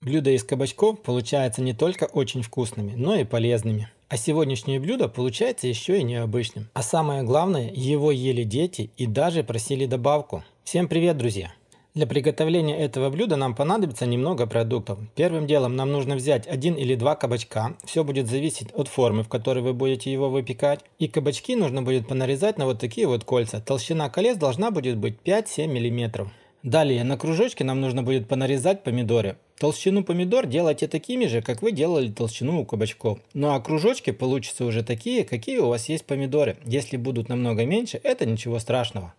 Блюда из кабачков получаются не только очень вкусными, но и полезными. А сегодняшнее блюдо получается еще и необычным. А самое главное, его ели дети и даже просили добавку. Всем привет, друзья! Для приготовления этого блюда нам понадобится немного продуктов. Первым делом нам нужно взять один или два кабачка. Все будет зависеть от формы, в которой вы будете его выпекать. И кабачки нужно будет понарезать на вот такие вот кольца. Толщина колец должна будет быть 5-7 миллиметров. Далее на кружочке нам нужно будет понарезать помидоры. Толщину помидор делайте такими же, как вы делали толщину у кабачков. Ну а кружочки получатся уже такие, какие у вас есть помидоры. Если будут намного меньше, это ничего страшного.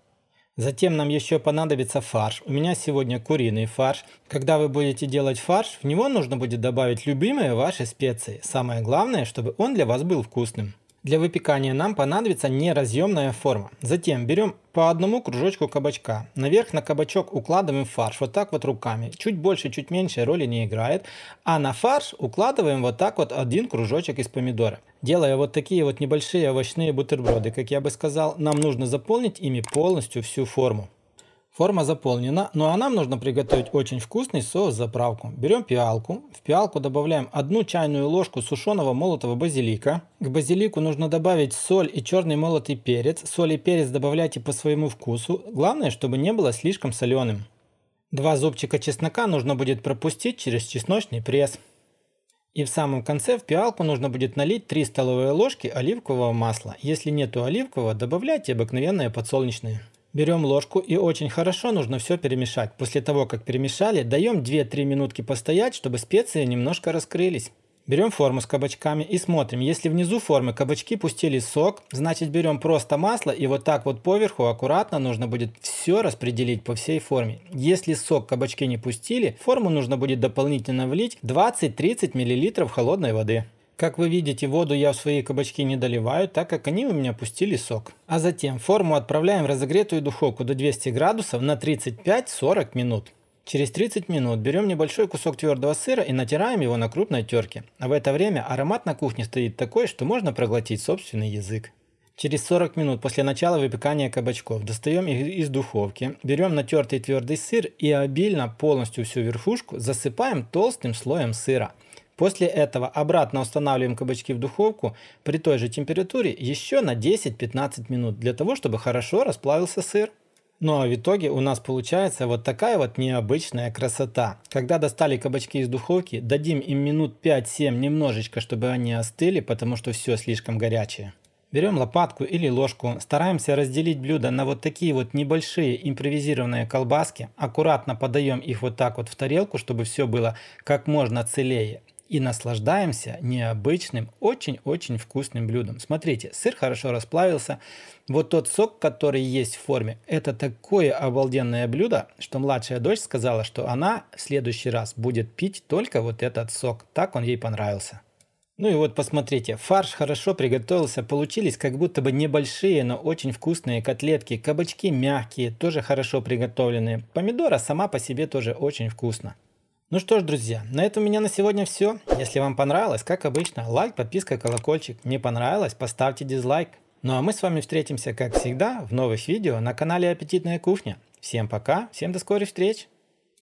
Затем нам еще понадобится фарш. У меня сегодня куриный фарш. Когда вы будете делать фарш, в него нужно будет добавить любимые ваши специи. Самое главное, чтобы он для вас был вкусным. Для выпекания нам понадобится неразъемная форма. Затем берем по одному кружочку кабачка. Наверх на кабачок укладываем фарш вот так вот руками. Чуть больше, чуть меньше роли не играет. А на фарш укладываем вот так вот один кружочек из помидора. Делая вот такие вот небольшие овощные бутерброды, как я бы сказал, нам нужно заполнить ими полностью всю форму. Форма заполнена, ну а нам нужно приготовить очень вкусный соус-заправку. Берем пиалку, в пиалку добавляем одну чайную ложку сушеного молотого базилика. К базилику нужно добавить соль и черный молотый перец. Соль и перец добавляйте по своему вкусу, главное, чтобы не было слишком соленым. Два зубчика чеснока нужно будет пропустить через чесночный пресс. И в самом конце в пиалку нужно будет налить 3 столовые ложки оливкового масла. Если нету оливкового, добавляйте обыкновенное подсолнечное. Берем ложку и очень хорошо нужно все перемешать. После того, как перемешали, даем 2-3 минутки постоять, чтобы специи немножко раскрылись. Берем форму с кабачками и смотрим, если внизу формы кабачки пустили сок, значит берем просто масло и вот так вот поверху аккуратно нужно будет все распределить по всей форме. Если сок кабачки не пустили, форму нужно будет дополнительно влить 20-30 мл холодной воды. Как вы видите, воду я в свои кабачки не доливаю, так как они у меня пустили сок. А затем форму отправляем в разогретую духовку до 200 градусов на 35-40 минут. Через 30 минут берем небольшой кусок твердого сыра и натираем его на крупной терке. А в это время аромат на кухне стоит такой, что можно проглотить собственный язык. Через 40 минут после начала выпекания кабачков достаем их из духовки, берем натертый твердый сыр и обильно полностью всю верхушку засыпаем толстым слоем сыра – После этого обратно устанавливаем кабачки в духовку при той же температуре еще на 10-15 минут, для того, чтобы хорошо расплавился сыр. Ну а в итоге у нас получается вот такая вот необычная красота. Когда достали кабачки из духовки, дадим им минут 5-7 немножечко, чтобы они остыли, потому что все слишком горячее. Берем лопатку или ложку, стараемся разделить блюдо на вот такие вот небольшие импровизированные колбаски, аккуратно подаем их вот так вот в тарелку, чтобы все было как можно целее и наслаждаемся необычным, очень-очень вкусным блюдом. Смотрите, сыр хорошо расплавился. Вот тот сок, который есть в форме, это такое обалденное блюдо, что младшая дочь сказала, что она в следующий раз будет пить только вот этот сок. Так он ей понравился. Ну и вот посмотрите, фарш хорошо приготовился, получились как будто бы небольшие, но очень вкусные котлетки, кабачки мягкие, тоже хорошо приготовленные, помидора сама по себе тоже очень вкусно. Ну что ж, друзья, на этом у меня на сегодня все. Если вам понравилось, как обычно, лайк, подписка, колокольчик. Не понравилось, поставьте дизлайк. Ну а мы с вами встретимся, как всегда, в новых видео на канале Аппетитная кухня. Всем пока, всем до скорых встреч!